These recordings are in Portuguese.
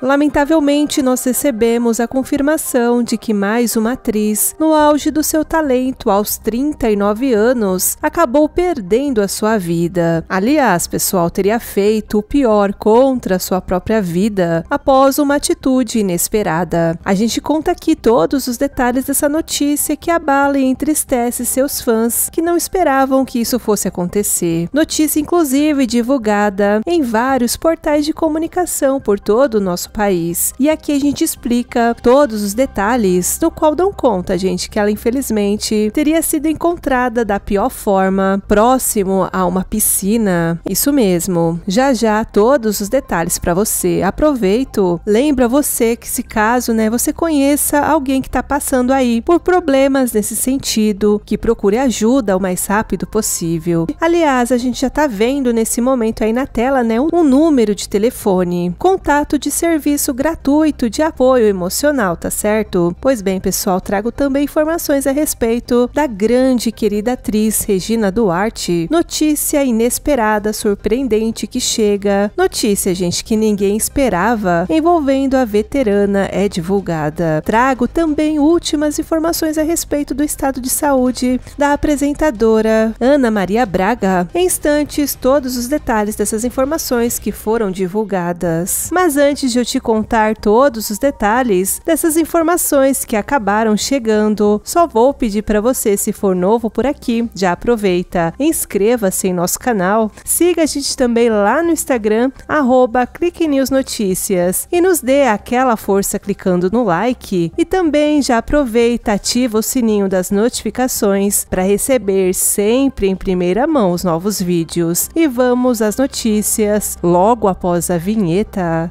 Lamentavelmente, nós recebemos a confirmação de que mais uma atriz, no auge do seu talento aos 39 anos, acabou perdendo a sua vida. Aliás, pessoal, teria feito o pior contra a sua própria vida após uma atitude inesperada. A gente conta aqui todos os detalhes dessa notícia que abala e entristece seus fãs que não esperavam que isso fosse acontecer. Notícia, inclusive, divulgada em vários portais de comunicação por todo o nosso nosso país. E aqui a gente explica todos os detalhes, no qual dão conta, gente, que ela infelizmente teria sido encontrada da pior forma, próximo a uma piscina. Isso mesmo. Já já todos os detalhes para você. Aproveito, lembra você que se caso, né, você conheça alguém que está passando aí por problemas nesse sentido, que procure ajuda o mais rápido possível. Aliás, a gente já está vendo nesse momento aí na tela, né, um número de telefone, contato de serviço serviço gratuito de apoio emocional, tá certo? Pois bem, pessoal, trago também informações a respeito da grande e querida atriz Regina Duarte. Notícia inesperada, surpreendente que chega. Notícia, gente, que ninguém esperava, envolvendo a veterana é divulgada. Trago também últimas informações a respeito do estado de saúde da apresentadora Ana Maria Braga. Em instantes, todos os detalhes dessas informações que foram divulgadas. Mas antes de eu te contar todos os detalhes dessas informações que acabaram chegando. Só vou pedir para você, se for novo por aqui, já aproveita, inscreva-se em nosso canal, siga a gente também lá no Instagram, arroba Notícias e nos dê aquela força clicando no like e também já aproveita, ativa o sininho das notificações para receber sempre em primeira mão os novos vídeos. E vamos às notícias logo após a vinheta.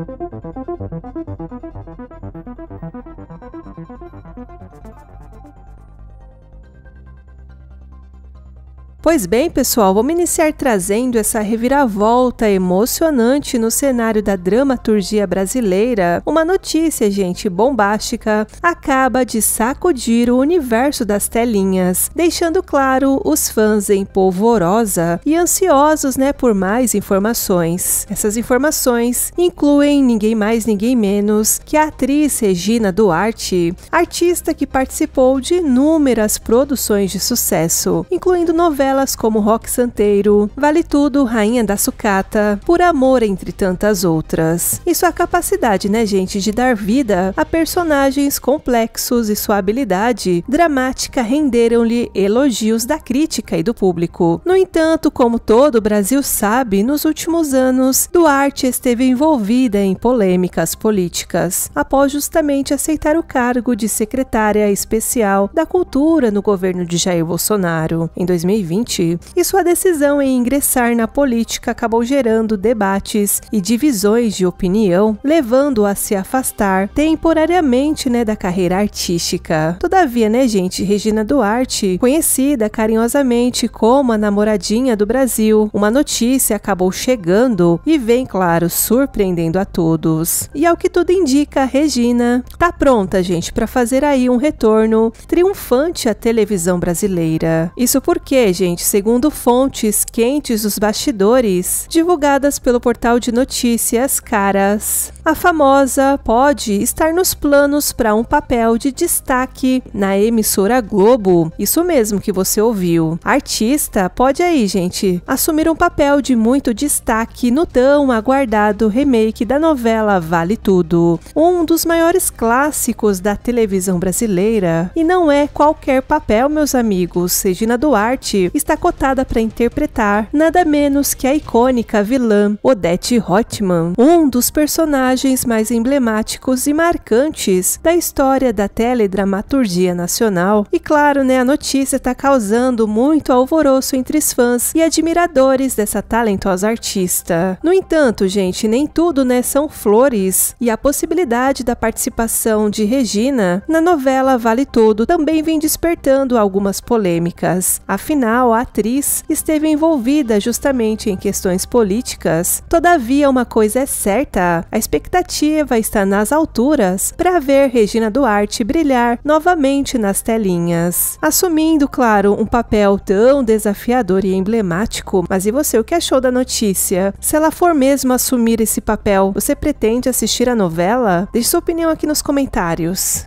Pois bem, pessoal, vamos iniciar trazendo essa reviravolta emocionante no cenário da dramaturgia brasileira. Uma notícia, gente, bombástica, acaba de sacudir o universo das telinhas, deixando claro os fãs em polvorosa e ansiosos, né, por mais informações. Essas informações incluem ninguém mais, ninguém menos que a atriz Regina Duarte, artista que participou de inúmeras produções de sucesso, incluindo novelas como Rock Santeiro, Vale Tudo, Rainha da Sucata, Por Amor, entre tantas outras. E sua é capacidade, né, gente, de dar vida a personagens complexos e sua habilidade dramática renderam-lhe elogios da crítica e do público. No entanto, como todo o Brasil sabe, nos últimos anos, Duarte esteve envolvida em polêmicas políticas, após justamente aceitar o cargo de secretária especial da Cultura no governo de Jair Bolsonaro. Em 2020, 2020, e sua decisão em ingressar na política acabou gerando debates e divisões de opinião, levando-o a se afastar temporariamente né, da carreira artística. Todavia, né, gente, Regina Duarte, conhecida carinhosamente como a namoradinha do Brasil, uma notícia acabou chegando e vem, claro, surpreendendo a todos. E ao que tudo indica, Regina tá pronta, gente, para fazer aí um retorno triunfante à televisão brasileira. Isso porque, gente, gente, segundo fontes quentes dos bastidores, divulgadas pelo portal de notícias Caras. A famosa pode estar nos planos para um papel de destaque na emissora Globo. Isso mesmo que você ouviu. artista pode aí, gente, assumir um papel de muito destaque no tão aguardado remake da novela Vale Tudo, um dos maiores clássicos da televisão brasileira. E não é qualquer papel, meus amigos. Regina Duarte está cotada para interpretar nada menos que a icônica vilã Odette Hotman, um dos personagens mais emblemáticos e marcantes da história da teledramaturgia nacional. E claro, né, a notícia está causando muito alvoroço entre os fãs e admiradores dessa talentosa artista. No entanto, gente, nem tudo, né, são flores, e a possibilidade da participação de Regina na novela Vale Tudo também vem despertando algumas polêmicas. Afinal, qual atriz esteve envolvida justamente em questões políticas. Todavia, uma coisa é certa: a expectativa está nas alturas para ver Regina Duarte brilhar novamente nas telinhas, assumindo, claro, um papel tão desafiador e emblemático. Mas e você, o que achou da notícia? Se ela for mesmo assumir esse papel, você pretende assistir a novela? Deixe sua opinião aqui nos comentários.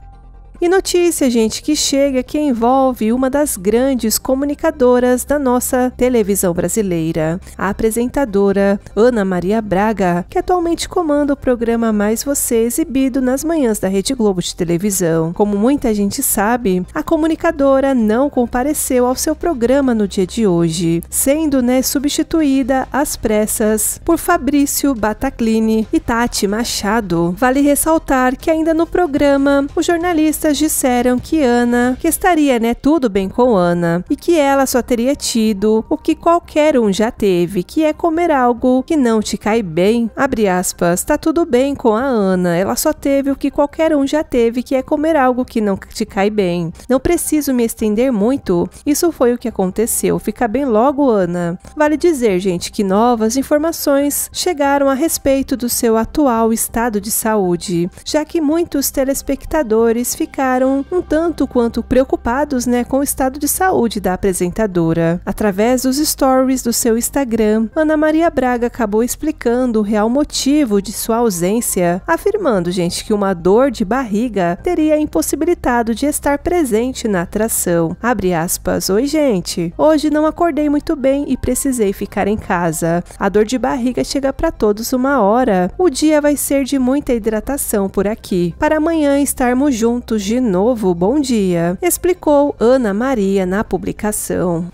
E notícia, gente, que chega que envolve uma das grandes comunicadoras da nossa televisão brasileira, a apresentadora Ana Maria Braga, que atualmente comanda o programa Mais Você exibido nas manhãs da Rede Globo de televisão. Como muita gente sabe, a comunicadora não compareceu ao seu programa no dia de hoje, sendo né, substituída às pressas por Fabrício Bataclini e Tati Machado. Vale ressaltar que ainda no programa, o jornalista disseram que Ana, que estaria, né, tudo bem com Ana e que ela só teria tido o que qualquer um já teve, que é comer algo que não te cai bem. Abre aspas. Tá tudo bem com a Ana, ela só teve o que qualquer um já teve, que é comer algo que não te cai bem. Não preciso me estender muito. Isso foi o que aconteceu. Fica bem logo, Ana. Vale dizer, gente, que novas informações chegaram a respeito do seu atual estado de saúde, já que muitos telespectadores ficaram ficaram um tanto quanto preocupados né, com o estado de saúde da apresentadora. Através dos stories do seu Instagram, Ana Maria Braga acabou explicando o real motivo de sua ausência, afirmando, gente, que uma dor de barriga teria impossibilitado de estar presente na atração. Abre aspas, oi gente, hoje não acordei muito bem e precisei ficar em casa. A dor de barriga chega para todos uma hora. O dia vai ser de muita hidratação por aqui, para amanhã estarmos juntos de novo bom dia, explicou Ana Maria na publicação.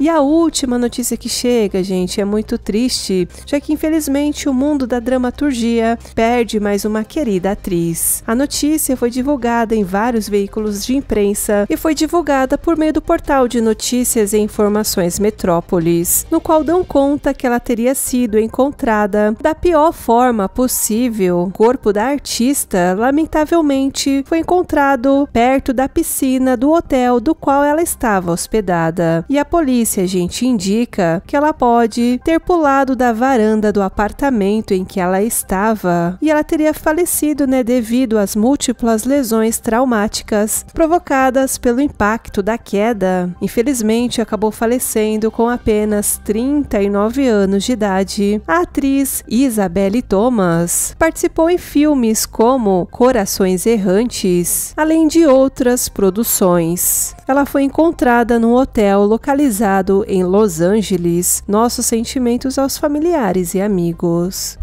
E a última notícia que chega, gente, é muito triste, já que infelizmente o mundo da dramaturgia perde mais uma querida atriz. A notícia foi divulgada em vários veículos de imprensa e foi divulgada por meio do portal de notícias e informações Metrópolis, no qual dão conta que ela teria sido encontrada da pior forma possível. O corpo da artista, lamentavelmente, foi encontrado perto da piscina do hotel do qual ela estava hospedada. E a polícia polícia, a gente indica que ela pode ter pulado da varanda do apartamento em que ela estava e ela teria falecido, né, devido às múltiplas lesões traumáticas provocadas pelo impacto da queda. Infelizmente, acabou falecendo com apenas 39 anos de idade. A atriz Isabelle Thomas participou em filmes como Corações Errantes, além de outras produções. Ela foi encontrada num hotel localizado em Los Angeles nossos sentimentos aos familiares e amigos.